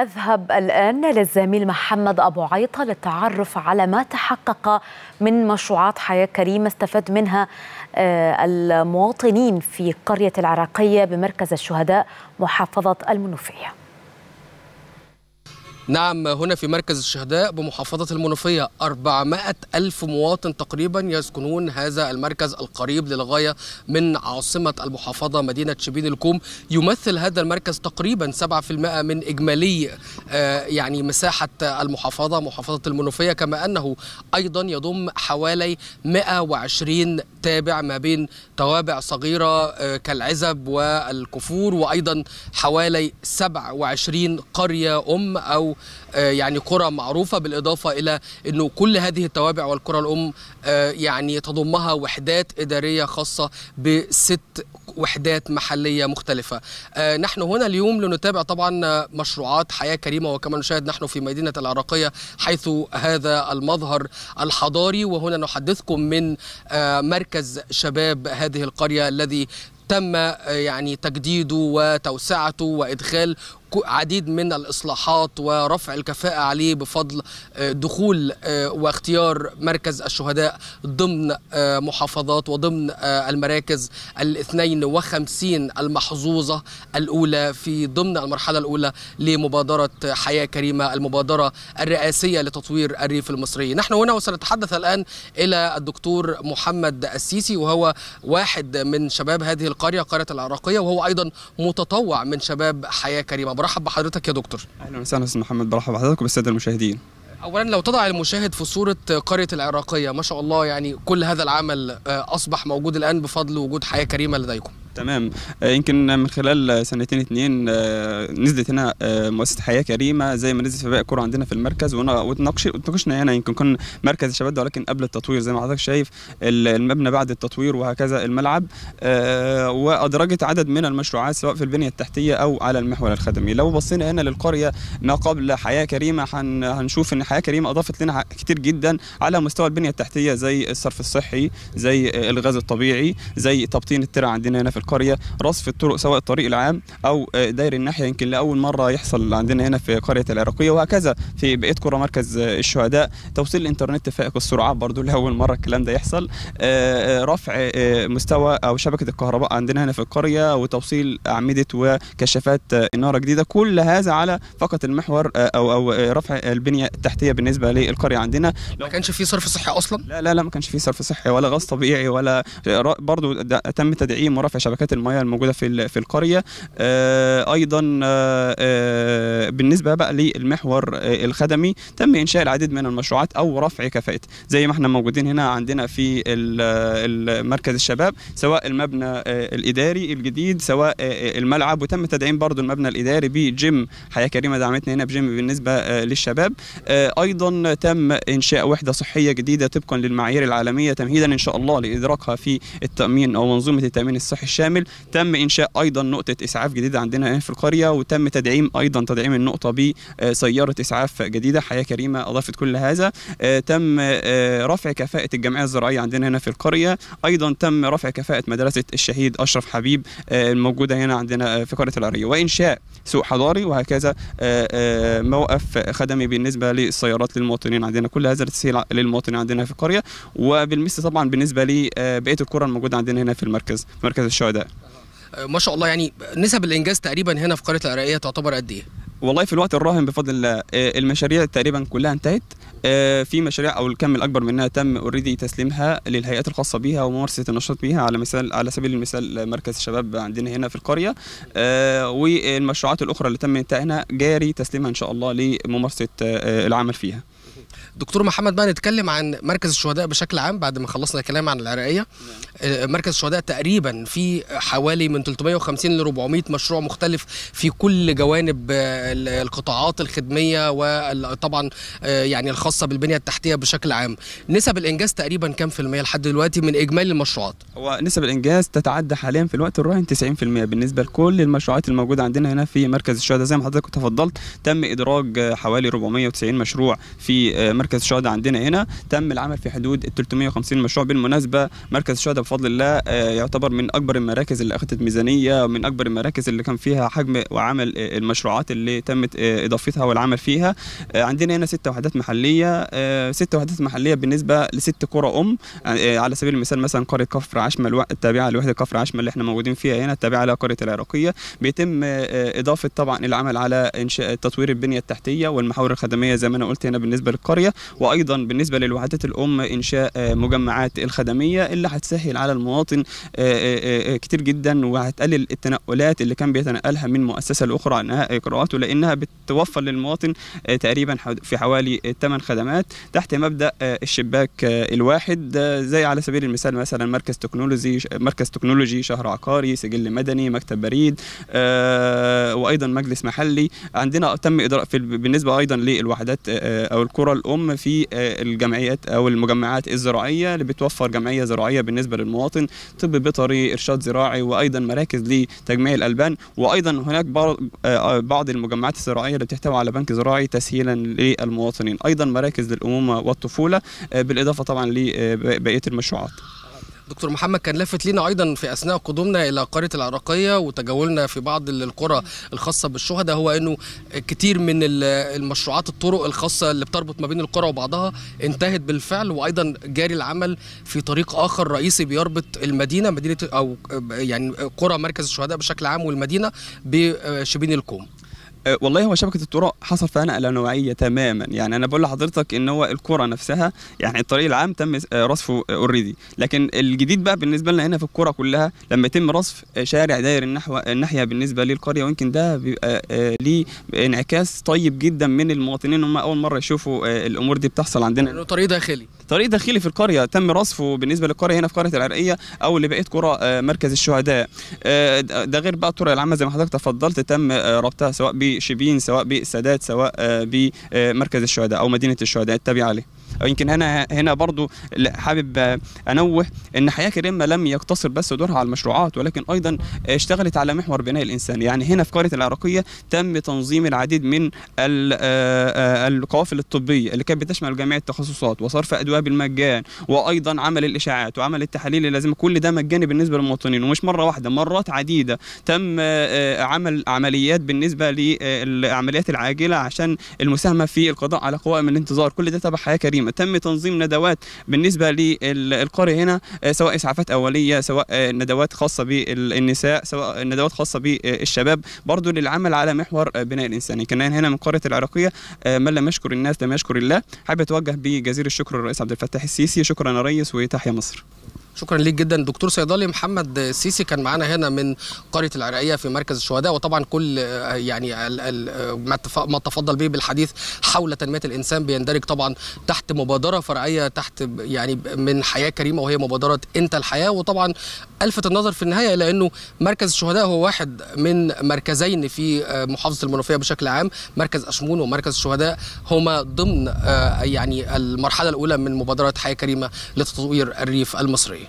نذهب الآن للزميل محمد أبو عيطة للتعرف على ما تحقق من مشروعات حياة كريمة استفاد منها آه، المواطنين في قرية العراقية بمركز الشهداء محافظة المنوفية نعم هنا في مركز الشهداء بمحافظة المنوفية 400 ألف مواطن تقريبا يسكنون هذا المركز القريب للغاية من عاصمة المحافظة مدينة شبين الكوم يمثل هذا المركز تقريبا 7% من إجمالي آه، يعني مساحة المحافظة محافظة المنوفية كما أنه أيضا يضم حوالي 120 تابع ما بين توابع صغيرة آه، كالعزب والكفور وأيضا حوالي 27 قرية أم أو آه، يعني قرى معروفه بالاضافه الى انه كل هذه التوابع والقرى الام آه، يعني تضمها وحدات اداريه خاصه بست وحدات محليه مختلفه. آه، نحن هنا اليوم لنتابع طبعا مشروعات حياه كريمه وكما نشاهد نحن في مدينه العراقيه حيث هذا المظهر الحضاري وهنا نحدثكم من مركز شباب هذه القريه الذي تم يعني تجديده وتوسعته وادخال عديد من الاصلاحات ورفع الكفاءه عليه بفضل آه، دخول آه، واختيار مركز الشهداء ضمن آه، محافظات وضمن المراكز ال 52 المحظوظه الاولى في ضمن المرحله الاولى لمبادره حياه كريمه المبادره الرئاسيه لتطوير الريف المصري. نحن هنا وسنتحدث الان الى الدكتور محمد السيسي وهو واحد من شباب هذه القريه قريه العراقيه وهو ايضا متطوع من شباب حياه كريمه. برحب بحضرتك يا دكتور اهلا وسهلا استاذ محمد برحب بحضرتك وبالساده المشاهدين اولا لو تضع المشاهد في صوره قريه العراقيه ما شاء الله يعني كل هذا العمل آه، اصبح موجود الان بفضل وجود حياه كريمه لديكم تمام آه، يمكن من خلال سنتين اتنين آه، نزلت هنا آه، مؤسسه حياه كريمه زي ما نزلت في باقي الكوره عندنا في المركز وتناقشنا هنا يمكن كان مركز الشباب ده ولكن قبل التطوير زي ما حضرتك شايف المبنى بعد التطوير وهكذا الملعب وادرجت عدد من المشروعات سواء في البنيه التحتيه او على المحور الخدمي لو بصينا هنا للقريه ما قبل حياه كريمه هنشوف ان حياه كريمه اضافت لنا كتير جدا على مستوى البنيه التحتيه زي الصرف الصحي زي الغاز الطبيعي زي تبطين الترع عندنا هنا في القريه رصف الطرق سواء الطريق العام او آه، داير الناحيه يمكن لاول مره يحصل عندنا هنا في قريه العراقيه وهكذا في بقيه قرى مركز آه، الشهداء توصيل الانترنت فائق السرعه برضو لاول مره الكلام ده يحصل آه، رفع مستوى او شبكه الكهرباء عندنا هنا في القريه وتوصيل اعمده وكشافات اناره جديده كل هذا على فقط المحور او او رفع البنيه التحتيه بالنسبه للقريه عندنا ما كانش في صرف صحي اصلا لا لا لا ما كانش في صرف صحي ولا غاز طبيعي ولا برضو تم تدعيم ورفع شبكة شبكات المياه الموجوده في في القريه آه، ايضا آه، آه، بالنسبه بقى للمحور الخدمي تم انشاء العديد من المشروعات او رفع كفاءتها زي ما احنا موجودين هنا عندنا في مركز الشباب سواء المبنى الاداري الجديد سواء الملعب وتم تدعيم برضو المبنى الاداري بجيم حياه كريمه دعمتنا هنا بجيم بالنسبه للشباب ايضا تم انشاء وحده صحيه جديده طبقا للمعايير العالميه تمهيدا ان شاء الله لادراكها في التامين او منظومه التامين الصحي شامل تم انشاء ايضا نقطه اسعاف جديده عندنا في القريه وتم تدعيم ايضا تدعيم النقطه بسياره اسعاف جديده حياه كريمه اضافت كل هذا آه، تم آه، رفع كفاءه الجمعيه الزراعيه عندنا هنا في القريه ايضا تم رفع كفاءه مدرسه الشهيد اشرف حبيب آه، الموجوده هنا عندنا في قريه العريه وانشاء سوق حضاري وهكذا موقف خدمي بالنسبه للسيارات للمواطنين عندنا كل هذا التسهيل للمواطنين عندنا في القريه وبالمثل طبعا بالنسبه لبقيه الكره الموجوده عندنا هنا في المركز مركز الشوارع السعداء آه، ما شاء الله يعني نسب الانجاز تقريبا هنا في قريه العراقيه تعتبر قد ايه والله في الوقت الراهن بفضل الله آه، المشاريع تقريبا كلها انتهت آه، في مشاريع او الكم الاكبر منها تم اوريدي تسليمها للهيئات الخاصه بها وممارسه النشاط بها على مثال على سبيل المثال مركز الشباب عندنا هنا في القريه والمشروعات الاخرى اللي تم انتهائها جاري تسليمها ان شاء الله لممارسه العمل فيها دكتور محمد بقى نتكلم عن مركز الشهداء بشكل عام بعد ما خلصنا الكلام عن العراقيه نعم. آه، مركز الشهداء تقريبا في حوالي من 350 ل 400 مشروع مختلف في كل جوانب آه، القطاعات الخدميه وطبعا آه، يعني الخاصه بالبنيه التحتيه بشكل عام نسب الانجاز تقريبا كام في الميه لحد دلوقتي من اجمالي المشروعات هو نسب الانجاز تتعدى حاليا في الوقت الراهن 90% بالنسبه لكل المشروعات الموجوده عندنا هنا في مركز الشهداء زي ما حضرتك تفضلت تم ادراج حوالي 490 مشروع في آه، مركز الشهداء عندنا هنا تم العمل في حدود ال 350 مشروع بالمناسبه مركز الشهداء بفضل الله آه، يعتبر من اكبر المراكز اللي اخذت ميزانيه ومن اكبر المراكز اللي كان فيها حجم وعمل آه، المشروعات اللي تمت اضافتها والعمل فيها عندنا هنا ست وحدات محليه ست وحدات محليه بالنسبه لست قرى ام على سبيل المثال مثلا قريه كفر عشمه التابعه لوحده كفر عشمه اللي احنا موجودين فيها هنا التابعه لقريه العراقيه بيتم اضافه طبعا العمل على انشاء تطوير البنيه التحتيه والمحاور الخدميه زي ما انا قلت هنا بالنسبه للقرى القرية وأيضا بالنسبة للوحدات الأم إنشاء آه، مجمعات الخدمية اللي هتسهل على المواطن آه، آه، كتير جدا وهتقلل التنقلات اللي كان بيتنقلها من مؤسسة لأخرى أنها إجراءاته لأنها بتوفر للمواطن تقريبا في حوالي 8 خدمات تحت مبدأ الشباك الواحد زي على سبيل المثال مثلا مركز تكنولوجي مركز تكنولوجي شهر عقاري سجل مدني مكتب بريد وايضا مجلس محلي عندنا تم إدراء في بالنسبه ايضا للوحدات او القرى الام في آه، الجمعيات او المجمعات الزراعيه اللي بتوفر جمعيه زراعيه بالنسبه للمواطن طب بيطري ارشاد زراعي وايضا مراكز لتجميع الالبان وايضا هناك آه، آه، بعض المجمعات الزراعيه اللي بتحتوي على بنك زراعي تسهيلا للمواطنين ايضا مراكز للامومه والطفوله بالاضافه طبعا لبقيه المشروعات دكتور محمد كان لافت لينا ايضا في اثناء قدومنا الى قريه العراقيه وتجولنا في بعض القرى الخاصه بالشهداء هو انه كتير من المشروعات الطرق الخاصه اللي بتربط ما بين القرى وبعضها انتهت بالفعل وايضا جاري العمل في طريق اخر رئيسي بيربط المدينه مدينه او يعني قرى مركز الشهداء بشكل عام والمدينه بشبين الكوم أه، والله هو شبكه الطرق حصل فيها نقله نوعيه تماما يعني انا بقول لحضرتك ان هو الكره نفسها يعني الطريق العام تم أه، رصفه اوريدي أه، لكن الجديد بقى بالنسبه لنا هنا في الكره كلها لما يتم رصف شارع داير النحو الناحيه بالنسبه للقريه ويمكن ده بيبقى ليه انعكاس طيب جدا من المواطنين هم اول مره يشوفوا الامور دي بتحصل عندنا طريق داخلي طريق داخلي في القريه تم رصفه بالنسبه للقريه هنا في قريه العرقيه او لبقيه قرى آه، مركز الشهداء آه، ده غير بقى الطرق العامه زي ما حضرتك تفضلت تم آه، ربطها سواء بشبين سواء بالسادات سواء بمركز الشهداء او مدينه الشهداء التابعه له يمكن انا هنا برضو حابب انوه ان حياه كريمه لم يقتصر بس دورها على المشروعات ولكن ايضا اشتغلت على محور بناء الانسان يعني هنا في قريه العراقيه تم تنظيم العديد من آه، آه، القوافل الطبيه اللي كانت بتشمل جميع التخصصات وصرف ادويه بالمجان وايضا عمل الاشاعات وعمل التحاليل اللازمه كل ده مجاني بالنسبه للمواطنين ومش مره واحده مرات عديده تم آه، عمل عمليات بالنسبه للعمليات العاجله عشان المساهمه في القضاء على قوائم الانتظار كل ده تبع حياه كريمه تم تنظيم ندوات بالنسبه للقريه هنا آه، سواء اسعافات اوليه سواء آه، ندوات خاصه بالنساء سواء ندوات خاصه بالشباب برضو للعمل على محور آه، بناء الانساني كان هنا من قريه العراقيه من لم يشكر الناس لم يشكر الله حابب اتوجه بجزيل الشكر للرئيس عبد الفتاح السيسي شكرا يا ريس وتحيا مصر شكرا ليك جدا دكتور صيدلي محمد السيسي كان معانا هنا من قريه العراقيه في مركز الشهداء وطبعا كل يعني ما تفضل به بالحديث حول تنميه الانسان بيندرج طبعا تحت مبادره فرعيه تحت يعني من حياه كريمه وهي مبادره انت الحياه وطبعا الفت النظر في النهايه الى انه مركز الشهداء هو واحد من مركزين في آه، محافظه المنوفيه بشكل عام مركز اشمون ومركز الشهداء هما ضمن آه، يعني المرحله الاولى من مبادره حياه كريمه لتطوير الريف المصري